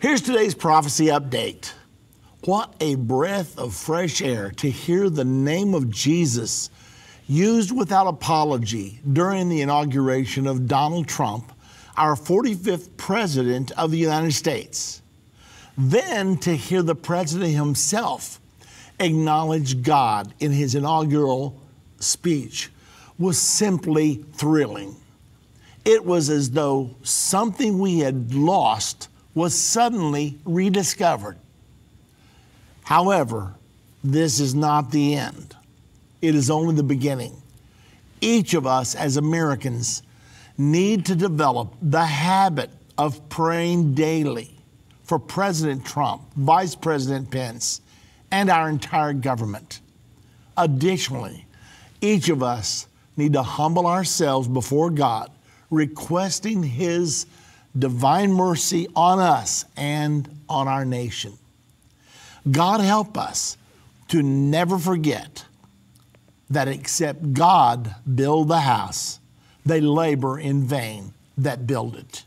Here's today's prophecy update. What a breath of fresh air to hear the name of Jesus used without apology during the inauguration of Donald Trump, our 45th President of the United States. Then to hear the President himself acknowledge God in his inaugural speech was simply thrilling. It was as though something we had lost was suddenly rediscovered. However, this is not the end, it is only the beginning. Each of us as Americans need to develop the habit of praying daily for President Trump, Vice President Pence, and our entire government. Additionally, each of us need to humble ourselves before God, requesting His divine mercy on us and on our nation. God help us to never forget that except God build the house, they labor in vain that build it.